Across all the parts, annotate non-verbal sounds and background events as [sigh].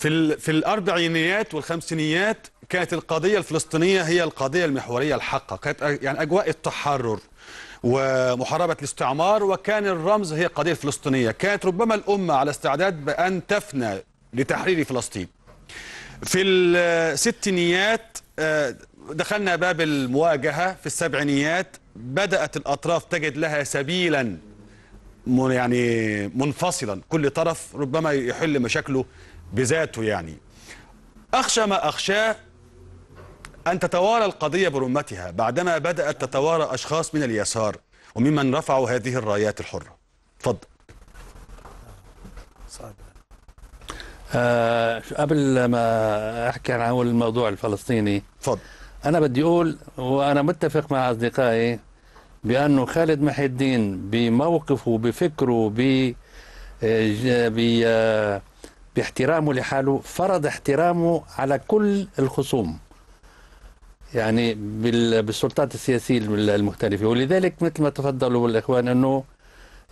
في في الاربعينيات والخمسينيات كانت القضيه الفلسطينيه هي القضيه المحوريه الحقه كانت يعني اجواء التحرر ومحاربه الاستعمار وكان الرمز هي القضيه الفلسطينيه كانت ربما الامه على استعداد بان تفنى لتحرير فلسطين في الستينيات آه، دخلنا باب المواجهه في السبعينيات بدات الاطراف تجد لها سبيلا يعني منفصلا كل طرف ربما يحل مشاكله بذاته يعني أخشى ما أخشاه أن تتوارى القضية برمتها بعدما بدأت تتوارى أشخاص من اليسار وممن رفعوا هذه الرايات الحرة تفضل آه قبل ما أحكي عن أول الموضوع الفلسطيني تفضل أنا بدي أقول وأنا متفق مع أصدقائي بأنه خالد محي الدين بموقفه بفكره ب آه، بي آه، باحترامه لحاله فرض احترامه على كل الخصوم يعني بالسلطات السياسية المختلفة ولذلك مثل ما تفضلوا الإخوان أنه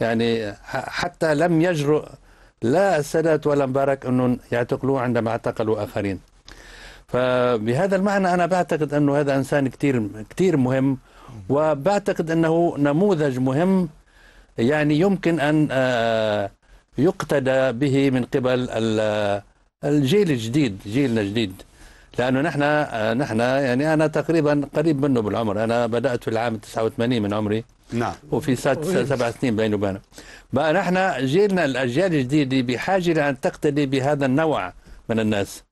يعني حتى لم يجرؤ لا السادات ولا مبارك أنه يعتقلوه عندما اعتقلوا آخرين فبهذا المعنى أنا بعتقد أنه هذا إنسان كتير, كتير مهم وبعتقد أنه نموذج مهم يعني يمكن أن آه، يقتدى به من قبل الجيل الجديد جيلنا الجديد لانه نحن نحن يعني انا تقريبا قريب منه بالعمر انا بدات في العام 89 من عمري نعم وفي ست طيب. سبع سنين بيني وبينه بقى نحن جيلنا الاجيال الجديده بحاجه لان تقتدي بهذا النوع من الناس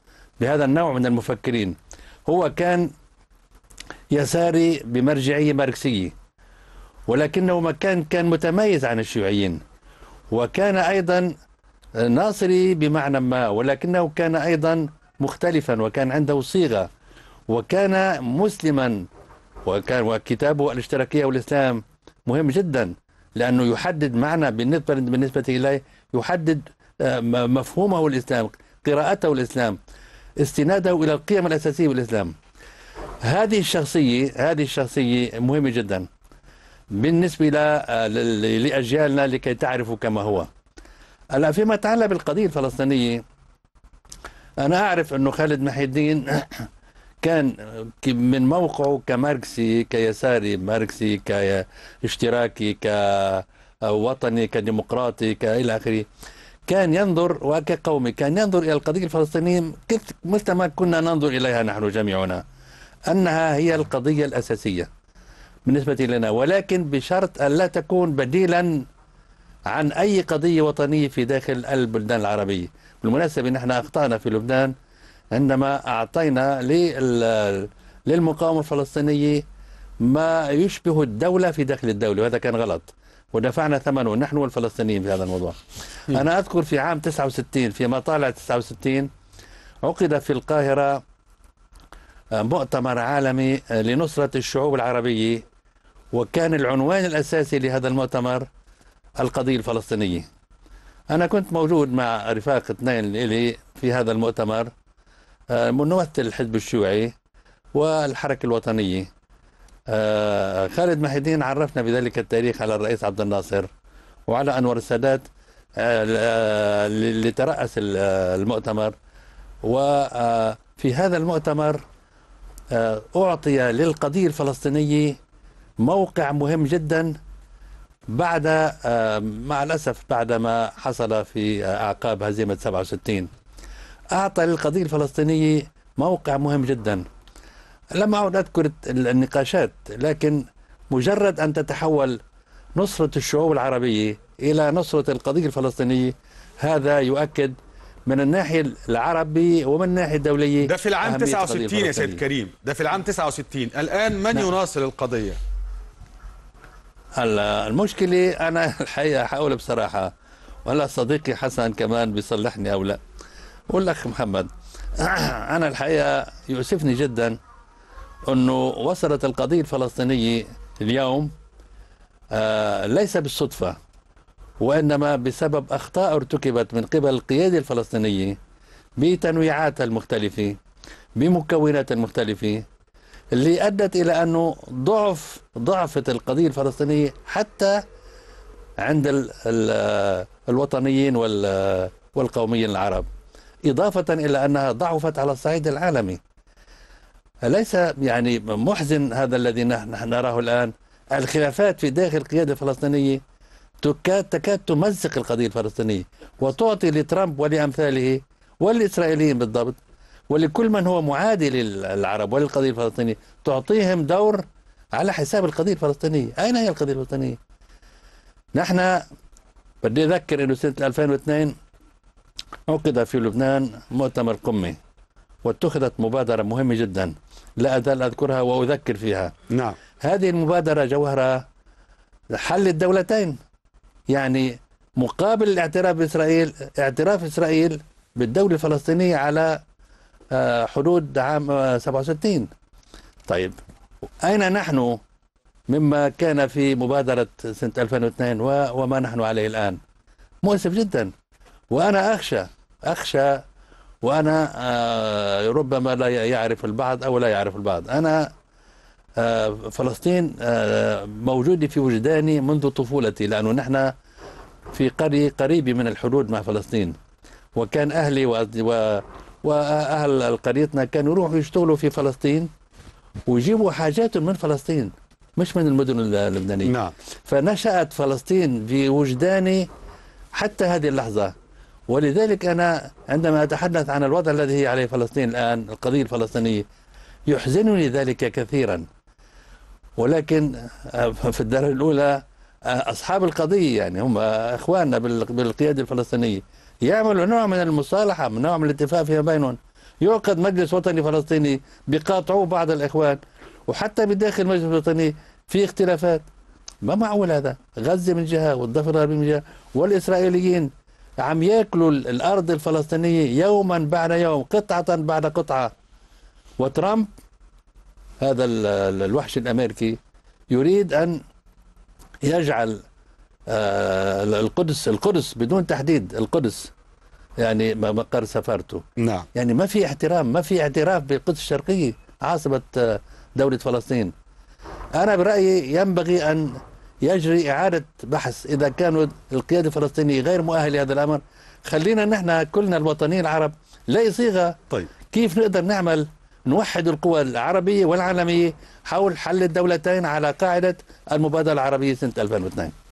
بهذا النوع من المفكرين هو كان يساري بمرجعيه ماركسيه ولكنه ما كان كان متميز عن الشيوعيين وكان أيضا ناصري بمعنى ما ولكنه كان أيضا مختلفا وكان عنده صيغة وكان مسلما وكان وكتابه الاشتراكية والإسلام مهم جدا لأنه يحدد معنى بالنسبة بالنسبة إليه يحدد آه، مفهومه الإسلام قراءته الإسلام استناده إلى القيم الأساسية بالإسلام هذه الشخصية هذه الشخصية مهمة جدا بالنسبة آه، لأجيالنا لكي تعرفوا كما هو هلا فيما يتعلق بالقضية الفلسطينية أنا أعرف أنه خالد محي الدين [clears throat] كان من موقعه كماركسي كيساري ماركسي كاشتراكي كوطني كديمقراطي كإلى آخره كان ينظر وكقومي كان ينظر إلى القضية الفلسطينية مثل ما كنا ننظر إليها نحن جميعنا أنها هي القضية الأساسية بالنسبة لنا ولكن بشرط ألا تكون بديلا عن أي قضية وطنية في داخل البلدان العربية بالمناسبة نحن أخطأنا في لبنان عندما أعطينا للمقاومة الفلسطينية ما يشبه الدولة في داخل الدولة وهذا كان غلط ودفعنا ثمنه نحن والفلسطينيين في هذا الموضوع أنا أذكر في عام 69 في مطالع 69 عقد في القاهرة مؤتمر عالمي لنصرة الشعوب العربية وكان العنوان الأساسي لهذا المؤتمر القضية الفلسطينية أنا كنت موجود مع رفاق اثنين إلي في هذا المؤتمر نمثل آه، الحزب الشيوعي والحركة الوطنية آه، خالد محيدين عرفنا بذلك التاريخ على الرئيس عبد الناصر وعلى أنور السادات اللي آه، ترأس المؤتمر وفي هذا المؤتمر أعطي للقضية الفلسطينية موقع مهم جدا بعد آه، مع الأسف بعد ما حصل في آه، أعقاب هزيمة 67 أعطى للقضية الفلسطينية موقع مهم جدا لم أعد أذكر النقاشات لكن مجرد أن تتحول نصرة الشعوب العربية إلى نصرة القضية الفلسطينية هذا يؤكد من الناحية العربية ومن الناحية الدولية ده في العام 69 يا سيد كريم ده في العام 69 الآن من نعم. يناصر القضية هلا المشكله انا [laughs] الحقيقه حاول بصراحه ولا صديقي حسن كمان بيصلحني او لا والاخ محمد [clears throat] انا الحقيقه يؤسفني جدا انه وصلت القضيه الفلسطينيه اليوم آه ليس بالصدفه وانما بسبب اخطاء ارتكبت من قبل القياده الفلسطينيه بتنويعاتها المختلفه بمكوناتها المختلفه اللي أدت إلى أنه ضعف ضعفت القضية الفلسطينية حتى عند ال ال الوطنيين وال والقوميين العرب إضافة إلى أنها ضعفت على الصعيد العالمي أليس يعني محزن هذا الذي نحن نراه الآن الخلافات في داخل القيادة الفلسطينية تكاد تكاد تمزق القضية الفلسطينية وتعطي لترامب ولأمثاله والإسرائيليين بالضبط ولكل من هو معادي للعرب وللقضية الفلسطينية تعطيهم دور على حساب القضية الفلسطينية أين هي القضية الفلسطينية نحن بدي أذكر أنه سنة 2002 عقد في لبنان مؤتمر قمي واتخذت مبادرة مهمة جدا لا أزال أذكرها وأذكر فيها نعم هذه المبادرة جوهرها حل الدولتين يعني مقابل الاعتراف بإسرائيل اعتراف إسرائيل بالدولة الفلسطينية على آه، حدود عام 67 آه، طيب أين نحن مما كان في مبادرة سنة 2002 وما نحن عليه الآن مؤسف جدا وأنا أخشى أخشى وأنا آه، ربما لا يعرف البعض أو لا يعرف البعض أنا فلسطين موجودة في وجداني منذ طفولتي لأنه نحن في قرية قريبة من الحدود مع فلسطين وكان أهلي و واهل قريتنا كانوا يروحوا يشتغلوا في فلسطين ويجيبوا حاجاتهم من فلسطين مش من المدن اللبنانيه نعم. فنشات فلسطين في وجداني حتى هذه اللحظه ولذلك انا عندما اتحدث عن الوضع الذي هي عليه فلسطين الان القضيه الفلسطينيه يحزنني ذلك كثيرا ولكن آه، في الدرجه الاولى آه، اصحاب القضيه يعني هم اخواننا بالقياده الفلسطينيه يعملوا نوع من المصالحة من نوع من الاتفاق فيما بينهم يعقد مجلس وطني فلسطيني بقاطعه بعض الإخوان وحتى بداخل المجلس الوطني في اختلافات ما معقول هذا غزة من جهة والضفة الغربية من جهة والإسرائيليين عم ياكلوا الأرض الفلسطينية يوما بعد يوم قطعة بعد قطعة وترامب هذا الوحش الأمريكي يريد أن يجعل آه، القدس القدس بدون تحديد القدس يعني مقر سفارته نعم يعني ما في احترام ما في اعتراف بالقدس الشرقية عاصمة آه، دولة فلسطين أنا برأيي ينبغي أن يجري إعادة بحث إذا كانوا القيادة الفلسطينية غير مؤهله لهذا الأمر خلينا نحن كلنا الوطنيين العرب لا صيغة طيب كيف نقدر نعمل نوحد القوى العربية والعالمية حول حل الدولتين على قاعدة المبادرة العربية سنة 2002